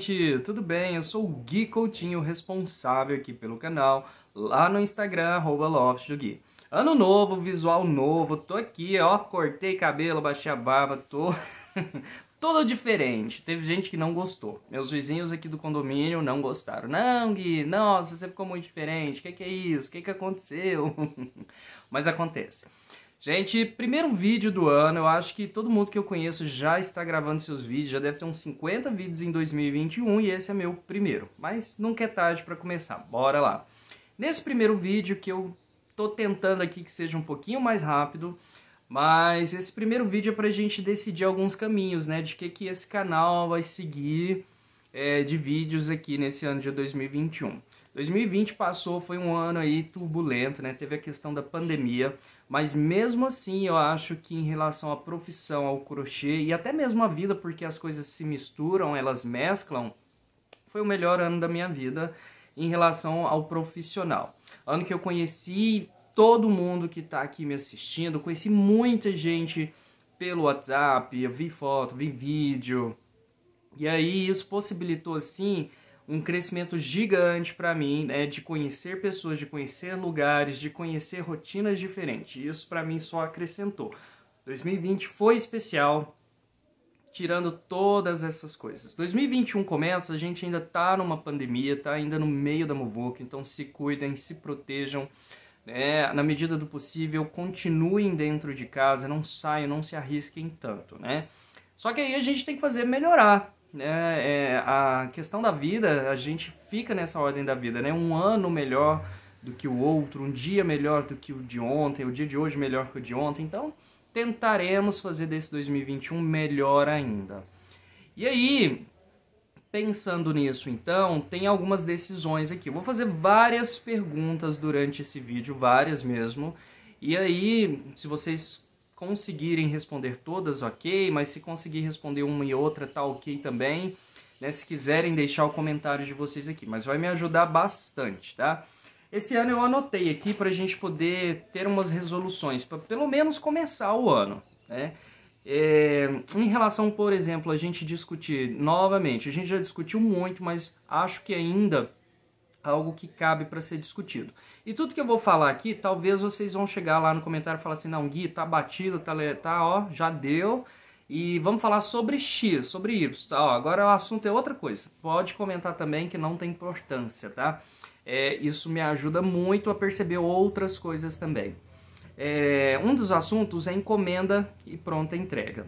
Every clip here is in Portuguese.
gente, tudo bem? Eu sou o Gui Coutinho, responsável aqui pelo canal, lá no Instagram, arroba Gui. Ano novo, visual novo, tô aqui, ó, cortei cabelo, baixei a barba, tô tudo diferente. Teve gente que não gostou. Meus vizinhos aqui do condomínio não gostaram. Não, Gui, nossa, você ficou muito diferente, o que, que é isso, o que, que aconteceu? Mas acontece. Gente, primeiro vídeo do ano, eu acho que todo mundo que eu conheço já está gravando seus vídeos, já deve ter uns 50 vídeos em 2021 e esse é meu primeiro. Mas nunca é tarde para começar, bora lá. Nesse primeiro vídeo que eu tô tentando aqui que seja um pouquinho mais rápido, mas esse primeiro vídeo é para a gente decidir alguns caminhos, né, de que que esse canal vai seguir é, de vídeos aqui nesse ano de 2021. 2020 passou, foi um ano aí turbulento, né, teve a questão da pandemia, mas mesmo assim, eu acho que em relação à profissão, ao crochê e até mesmo à vida, porque as coisas se misturam, elas mesclam, foi o melhor ano da minha vida em relação ao profissional. Ano que eu conheci todo mundo que está aqui me assistindo, conheci muita gente pelo WhatsApp, eu vi foto, vi vídeo. E aí isso possibilitou assim um crescimento gigante para mim, né, de conhecer pessoas, de conhecer lugares, de conhecer rotinas diferentes. Isso para mim só acrescentou. 2020 foi especial, tirando todas essas coisas. 2021 começa, a gente ainda tá numa pandemia, tá ainda no meio da muvuca, então se cuidem, se protejam. Né? Na medida do possível, continuem dentro de casa, não saiam, não se arrisquem tanto, né? Só que aí a gente tem que fazer melhorar, é, é, a questão da vida, a gente fica nessa ordem da vida, né? Um ano melhor do que o outro, um dia melhor do que o de ontem, o dia de hoje melhor que o de ontem. Então, tentaremos fazer desse 2021 melhor ainda. E aí, pensando nisso, então, tem algumas decisões aqui. Eu vou fazer várias perguntas durante esse vídeo, várias mesmo. E aí, se vocês conseguirem responder todas, ok, mas se conseguir responder uma e outra, tá ok também. Né? Se quiserem deixar o comentário de vocês aqui, mas vai me ajudar bastante, tá? Esse ano eu anotei aqui para a gente poder ter umas resoluções, para pelo menos começar o ano, né? É, em relação, por exemplo, a gente discutir novamente, a gente já discutiu muito, mas acho que ainda algo que cabe para ser discutido. E tudo que eu vou falar aqui, talvez vocês vão chegar lá no comentário e falar assim, não, Gui, tá batido, tá, tá ó, já deu. E vamos falar sobre X, sobre Y, tá? Ó, agora o assunto é outra coisa. Pode comentar também que não tem importância, tá? É, isso me ajuda muito a perceber outras coisas também. É, um dos assuntos é encomenda e pronta entrega.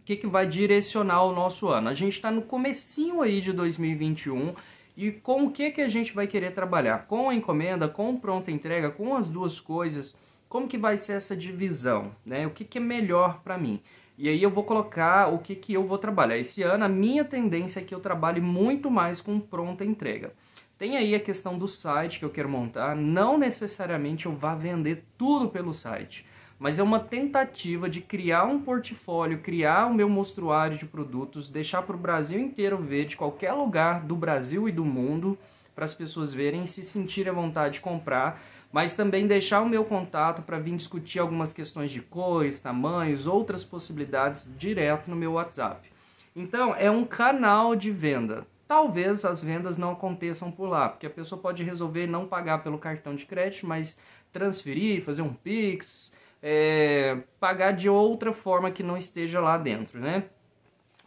O que, que vai direcionar o nosso ano? A gente está no comecinho aí de 2021 e com o que, que a gente vai querer trabalhar? Com a encomenda, com pronta entrega, com as duas coisas? Como que vai ser essa divisão? Né? O que, que é melhor para mim? E aí eu vou colocar o que, que eu vou trabalhar. Esse ano a minha tendência é que eu trabalhe muito mais com pronta entrega. Tem aí a questão do site que eu quero montar. Não necessariamente eu vá vender tudo pelo site mas é uma tentativa de criar um portfólio, criar o meu mostruário de produtos, deixar para o Brasil inteiro ver, de qualquer lugar do Brasil e do mundo, para as pessoas verem e se sentirem à vontade de comprar, mas também deixar o meu contato para vir discutir algumas questões de cores, tamanhos, outras possibilidades direto no meu WhatsApp. Então, é um canal de venda. Talvez as vendas não aconteçam por lá, porque a pessoa pode resolver não pagar pelo cartão de crédito, mas transferir, fazer um Pix, é, pagar de outra forma que não esteja lá dentro, né?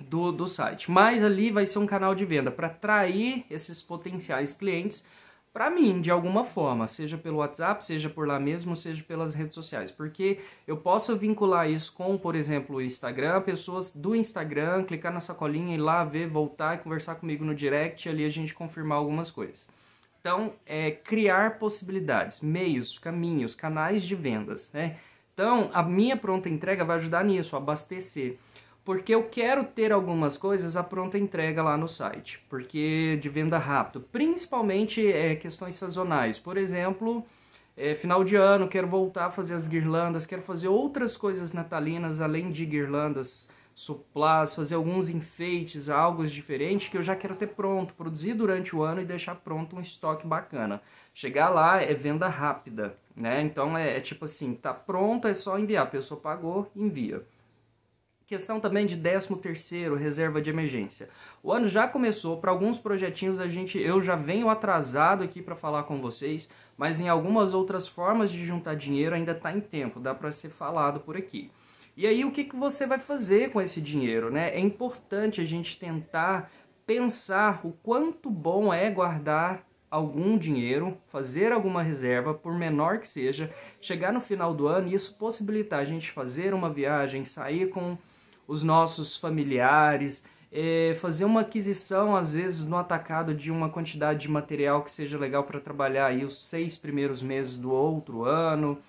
Do, do site. Mas ali vai ser um canal de venda para atrair esses potenciais clientes para mim, de alguma forma, seja pelo WhatsApp, seja por lá mesmo, seja pelas redes sociais, porque eu posso vincular isso com, por exemplo, o Instagram, pessoas do Instagram clicar na sacolinha e lá ver, voltar e conversar comigo no direct, e ali a gente confirmar algumas coisas. Então, é criar possibilidades, meios, caminhos, canais de vendas, né? Então, a minha pronta entrega vai ajudar nisso, abastecer. Porque eu quero ter algumas coisas a pronta entrega lá no site, porque de venda rápido, principalmente é, questões sazonais. Por exemplo, é, final de ano, quero voltar a fazer as guirlandas, quero fazer outras coisas natalinas além de guirlandas suplás, fazer alguns enfeites, algo diferente que eu já quero ter pronto, produzir durante o ano e deixar pronto um estoque bacana. Chegar lá é venda rápida, né? Então é, é tipo assim, tá pronto, é só enviar, a pessoa pagou, envia. Questão também de 13 terceiro, reserva de emergência. O ano já começou, para alguns projetinhos a gente eu já venho atrasado aqui para falar com vocês, mas em algumas outras formas de juntar dinheiro ainda está em tempo, dá para ser falado por aqui. E aí o que, que você vai fazer com esse dinheiro, né? É importante a gente tentar pensar o quanto bom é guardar algum dinheiro, fazer alguma reserva, por menor que seja, chegar no final do ano e isso possibilitar a gente fazer uma viagem, sair com os nossos familiares, é, fazer uma aquisição, às vezes, no atacado de uma quantidade de material que seja legal para trabalhar aí os seis primeiros meses do outro ano.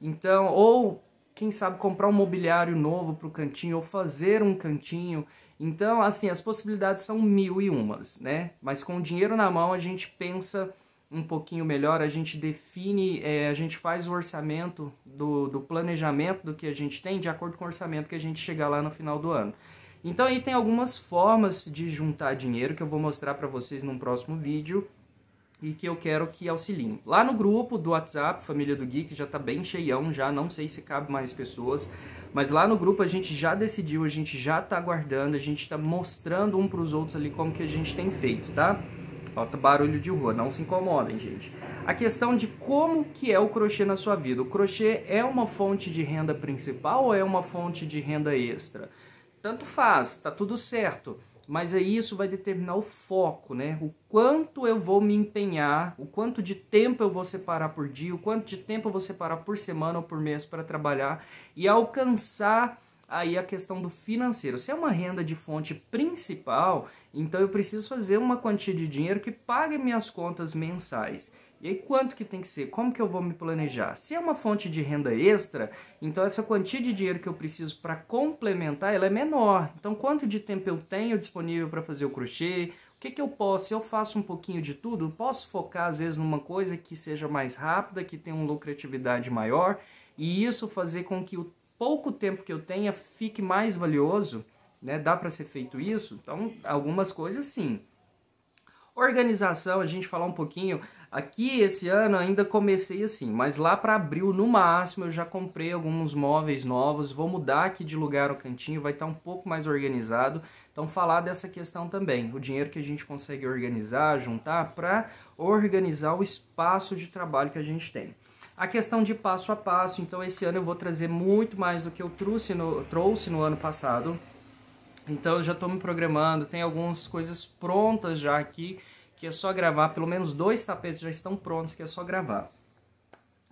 Então, ou quem sabe comprar um mobiliário novo para o cantinho ou fazer um cantinho. Então, assim, as possibilidades são mil e umas, né? Mas com o dinheiro na mão a gente pensa um pouquinho melhor, a gente define, é, a gente faz o orçamento do, do, planejamento do que a gente tem de acordo com o orçamento que a gente chegar lá no final do ano. Então aí tem algumas formas de juntar dinheiro que eu vou mostrar para vocês num próximo vídeo e que eu quero que auxiliem. Lá no grupo do WhatsApp, Família do Geek, já tá bem cheião já, não sei se cabe mais pessoas, mas lá no grupo a gente já decidiu, a gente já tá aguardando, a gente tá mostrando um pros outros ali como que a gente tem feito, tá? Ó, tá barulho de rua, não se incomodem, gente. A questão de como que é o crochê na sua vida. O crochê é uma fonte de renda principal ou é uma fonte de renda extra? Tanto faz, tá tudo certo. Mas aí isso vai determinar o foco, né? O quanto eu vou me empenhar, o quanto de tempo eu vou separar por dia, o quanto de tempo eu vou separar por semana ou por mês para trabalhar e alcançar aí a questão do financeiro. Se é uma renda de fonte principal, então eu preciso fazer uma quantia de dinheiro que pague minhas contas mensais. E aí quanto que tem que ser? Como que eu vou me planejar? Se é uma fonte de renda extra, então essa quantia de dinheiro que eu preciso para complementar, ela é menor. Então quanto de tempo eu tenho disponível para fazer o crochê? O que, que eu posso? Se eu faço um pouquinho de tudo, posso focar às vezes numa coisa que seja mais rápida, que tenha uma lucratividade maior, e isso fazer com que o pouco tempo que eu tenha fique mais valioso? né? Dá para ser feito isso? Então, algumas coisas sim. Organização, a gente falar um pouquinho. Aqui esse ano ainda comecei assim, mas lá para abril no máximo eu já comprei alguns móveis novos. Vou mudar aqui de lugar o cantinho, vai estar tá um pouco mais organizado. Então falar dessa questão também, o dinheiro que a gente consegue organizar, juntar para organizar o espaço de trabalho que a gente tem. A questão de passo a passo, então esse ano eu vou trazer muito mais do que eu trouxe no, trouxe no ano passado então eu já estou me programando, tem algumas coisas prontas já aqui que é só gravar, pelo menos dois tapetes já estão prontos que é só gravar.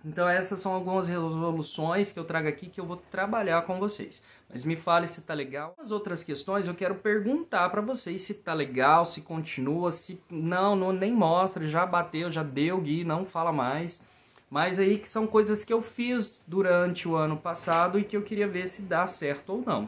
Então essas são algumas resoluções que eu trago aqui que eu vou trabalhar com vocês. Mas me fale se tá legal. As outras questões eu quero perguntar para vocês se tá legal, se continua, se não, não nem mostra, já bateu, já deu gui, não fala mais. Mas aí que são coisas que eu fiz durante o ano passado e que eu queria ver se dá certo ou não.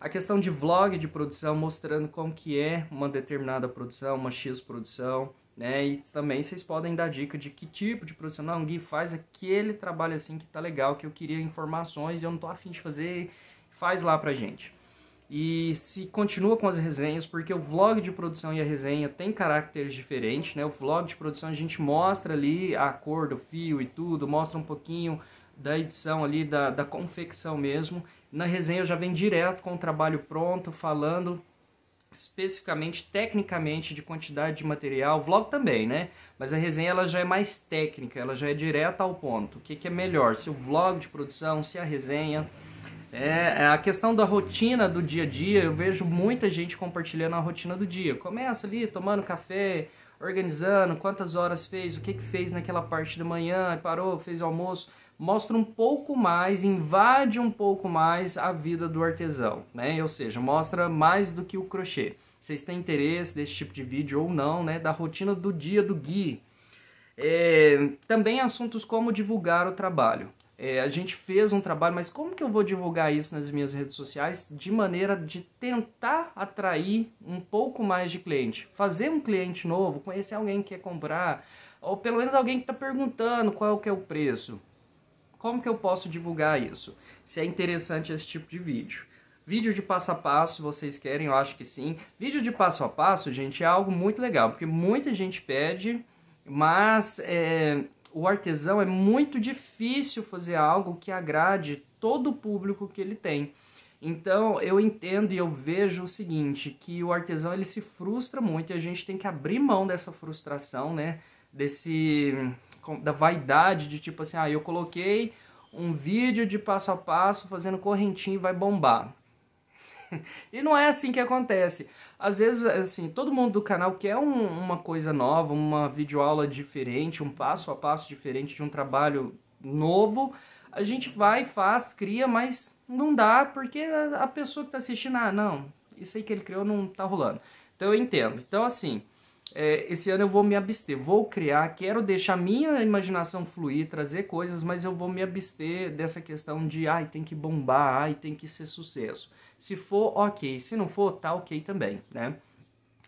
A questão de vlog de produção, mostrando como que é uma determinada produção, uma X produção, né? E também vocês podem dar dica de que tipo de produção, não, Gui, faz aquele trabalho assim que tá legal, que eu queria informações e eu não tô afim de fazer, faz lá pra gente. E se continua com as resenhas, porque o vlog de produção e a resenha tem caracteres diferentes, né? O vlog de produção a gente mostra ali a cor do fio e tudo, mostra um pouquinho da edição ali, da, da confecção mesmo. Na resenha eu já venho direto com o trabalho pronto, falando especificamente, tecnicamente, de quantidade de material, vlog também, né? Mas a resenha ela já é mais técnica, ela já é direta ao ponto. O que, que é melhor, se o vlog de produção, se a resenha... É, é a questão da rotina do dia a dia, eu vejo muita gente compartilhando a rotina do dia. Começa ali tomando café, organizando, quantas horas fez, o que, que fez naquela parte da manhã, parou, fez o almoço mostra um pouco mais, invade um pouco mais a vida do artesão, né? Ou seja, mostra mais do que o crochê. Vocês têm interesse desse tipo de vídeo ou não, né? Da rotina do dia do Gui. É, também assuntos como divulgar o trabalho. É, a gente fez um trabalho, mas como que eu vou divulgar isso nas minhas redes sociais de maneira de tentar atrair um pouco mais de cliente? Fazer um cliente novo, conhecer alguém que quer comprar, ou pelo menos alguém que está perguntando qual que é o preço. Como que eu posso divulgar isso? Se é interessante esse tipo de vídeo. Vídeo de passo a passo, vocês querem? Eu acho que sim. Vídeo de passo a passo, gente, é algo muito legal, porque muita gente pede, mas é, o artesão é muito difícil fazer algo que agrade todo o público que ele tem. Então eu entendo e eu vejo o seguinte, que o artesão ele se frustra muito e a gente tem que abrir mão dessa frustração, né? desse da vaidade de tipo assim, ah, eu coloquei um vídeo de passo a passo fazendo correntinha e vai bombar. e não é assim que acontece. Às vezes, assim, todo mundo do canal quer um, uma coisa nova, uma videoaula diferente, um passo a passo diferente de um trabalho novo. A gente vai, faz, cria, mas não dá porque a, pessoa que tá assistindo, ah, não, isso aí que ele criou não tá rolando. Então eu entendo. Então, assim, é, esse ano eu vou me abster, vou criar, quero deixar minha imaginação fluir, trazer coisas, mas eu vou me abster dessa questão de ai, tem que bombar, ai, tem que ser sucesso. Se for, ok. Se não for, tá ok também, né?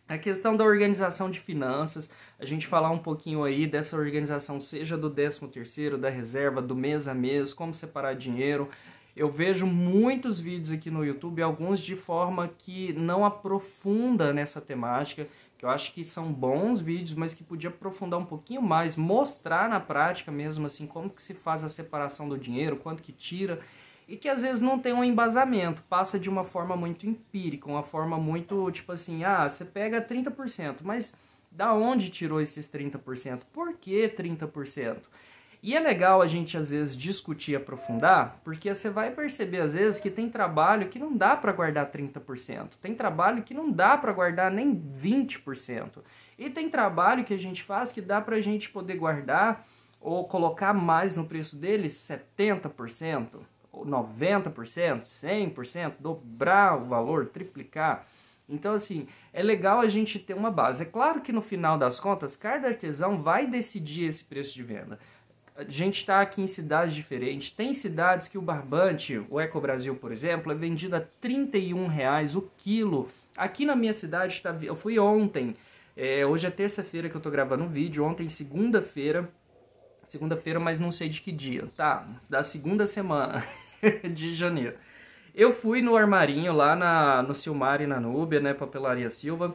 A questão da organização de finanças, a gente falar um pouquinho aí dessa organização, seja do 13 terceiro da reserva, do mês a mês, como separar dinheiro. Eu vejo muitos vídeos aqui no YouTube, alguns de forma que não aprofunda nessa temática, que eu acho que são bons vídeos, mas que podia aprofundar um pouquinho mais, mostrar na prática mesmo assim como que se faz a separação do dinheiro, quanto que tira e que às vezes não tem um embasamento, passa de uma forma muito empírica, uma forma muito tipo assim, ah, você pega 30%, mas da onde tirou esses 30%? Por que 30%? E é legal a gente às vezes discutir e aprofundar, porque você vai perceber às vezes que tem trabalho que não dá para guardar 30%, tem trabalho que não dá para guardar nem 20%. E tem trabalho que a gente faz que dá para a gente poder guardar ou colocar mais no preço dele 70%, 90%, 100%, dobrar o valor, triplicar. Então, assim, é legal a gente ter uma base. É claro que no final das contas, cada artesão vai decidir esse preço de venda a gente está aqui em cidades diferentes. Tem cidades que o barbante, o Eco Brasil, por exemplo, é vendido a R$ reais o quilo. Aqui na minha cidade, tá, eu fui ontem, é, hoje é terça-feira que eu estou gravando um vídeo, ontem segunda-feira, segunda-feira, mas não sei de que dia, tá? Da segunda semana de janeiro. Eu fui no armarinho lá na, no Silmar e na Núbia, né, Papelaria Silva,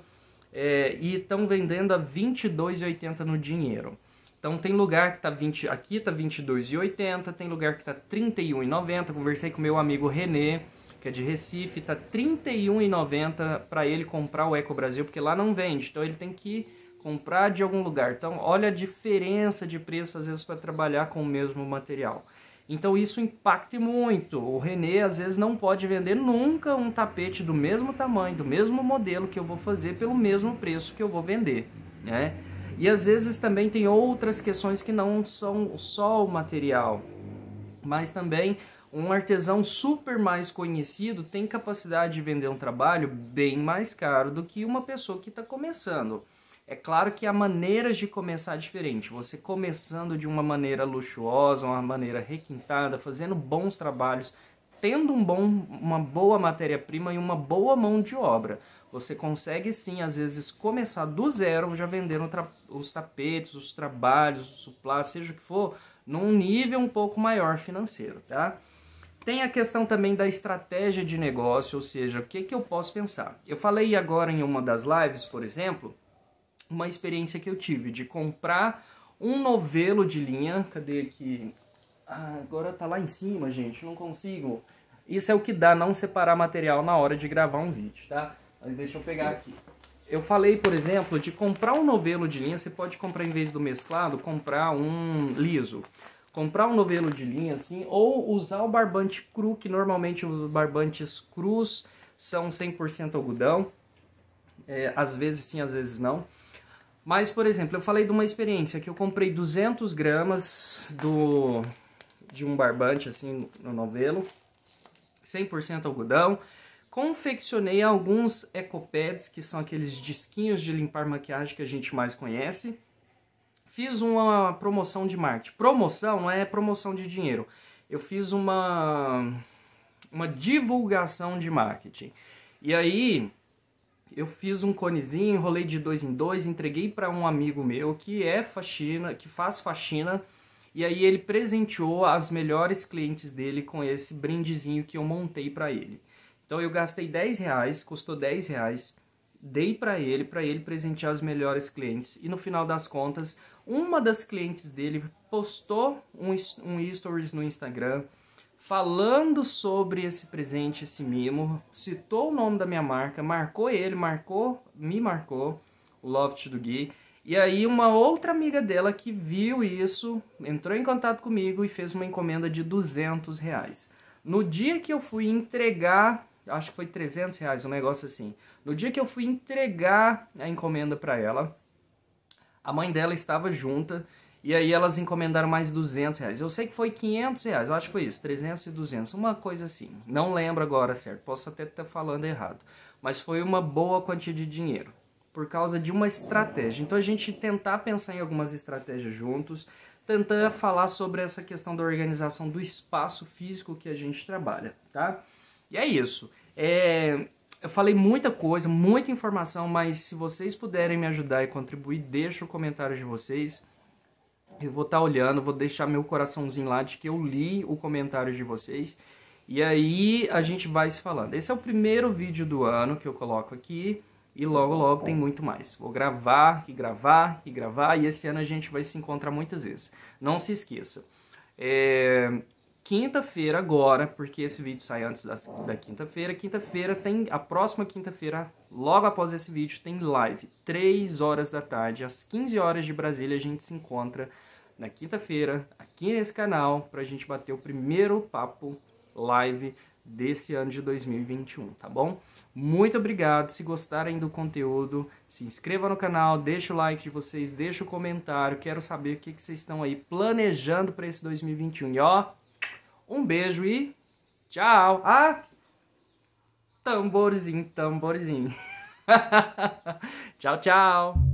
é, e estão vendendo a R$ 22,80 no dinheiro. Então tem lugar que tá 20, aqui tá 22,80, tem lugar que tá 31,90. Conversei com meu amigo Renê, que é de Recife, tá 31,90 para ele comprar o Eco Brasil, porque lá não vende. Então ele tem que comprar de algum lugar. Então olha a diferença de preço às vezes para trabalhar com o mesmo material. Então isso impacta muito. O Renê às vezes não pode vender nunca um tapete do mesmo tamanho, do mesmo modelo que eu vou fazer pelo mesmo preço que eu vou vender, né? E às vezes também tem outras questões que não são só o material, mas também um artesão super mais conhecido tem capacidade de vender um trabalho bem mais caro do que uma pessoa que está começando. É claro que há maneiras de começar diferente. Você começando de uma maneira luxuosa, uma maneira requintada, fazendo bons trabalhos, tendo um bom, uma boa matéria-prima e uma boa mão de obra. Você consegue sim, às vezes, começar do zero, já vendendo os tapetes, os trabalhos, o suplás, seja o que for, num nível um pouco maior financeiro, tá? Tem a questão também da estratégia de negócio, ou seja, o que, que eu posso pensar. Eu falei agora em uma das lives, por exemplo, uma experiência que eu tive de comprar um novelo de linha, cadê aqui ah, agora tá lá em cima, gente, não consigo. Isso é o que dá não separar material na hora de gravar um vídeo, tá? Deixa eu pegar aqui. Eu falei, por exemplo, de comprar um novelo de linha, você pode comprar em vez do mesclado, comprar um liso. Comprar um novelo de linha assim, ou usar o barbante cru, que normalmente os barbantes crus são 100% algodão. É, às vezes sim, às vezes não. Mas, por exemplo, eu falei de uma experiência que eu comprei 200 gramas do de um barbante assim no novelo, 100% algodão. Confeccionei alguns ecopads, que são aqueles disquinhos de limpar maquiagem que a gente mais conhece. Fiz uma promoção de marketing. Promoção é promoção de dinheiro. Eu fiz uma, uma divulgação de marketing. E aí, eu fiz um conezinho, enrolei de dois em dois, entreguei para um amigo meu que é faxina, que faz faxina e aí ele presenteou as melhores clientes dele com esse brindezinho que eu montei para ele. Então eu gastei 10 reais, custou 10 reais, dei para ele, para ele presentear as melhores clientes. E no final das contas, uma das clientes dele postou um, um stories no Instagram falando sobre esse presente, esse mimo, citou o nome da minha marca, marcou ele, marcou, me marcou, o Loft do Gui. E aí uma outra amiga dela que viu isso, entrou em contato comigo e fez uma encomenda de 200 reais. No dia que eu fui entregar, acho que foi 300 reais, um negócio assim. No dia que eu fui entregar a encomenda para ela, a mãe dela estava junta e aí elas encomendaram mais 200 reais. Eu sei que foi 500 reais, eu acho que foi isso, 300 e 200, uma coisa assim. Não lembro agora certo, posso até estar falando errado. Mas foi uma boa quantia de dinheiro por causa de uma estratégia. Então a gente tentar pensar em algumas estratégias juntos, tentar falar sobre essa questão da organização do espaço físico que a gente trabalha, tá? E é isso. É, eu falei muita coisa, muita informação, mas se vocês puderem me ajudar e contribuir, deixa o comentário de vocês. Eu vou estar tá olhando, vou deixar meu coraçãozinho lá de que eu li o comentário de vocês. E aí a gente vai se falando. Esse é o primeiro vídeo do ano que eu coloco aqui. E logo, logo tem muito mais. Vou gravar e gravar e gravar. E esse ano a gente vai se encontrar muitas vezes. Não se esqueça. É... Quinta-feira agora, porque esse vídeo sai antes da, da quinta-feira. Quinta-feira tem. A próxima quinta-feira, logo após esse vídeo, tem live. três horas da tarde, às 15 horas de Brasília, a gente se encontra na quinta-feira, aqui nesse canal, para a gente bater o primeiro papo live desse ano de 2021, tá bom? Muito obrigado. Se gostarem do conteúdo, se inscreva no canal, deixa o like de vocês, deixa o comentário. Quero saber o que, que vocês estão aí planejando para esse 2021. E ó, um beijo e tchau. Ah, tamborzinho, tamborzinho. tchau, tchau.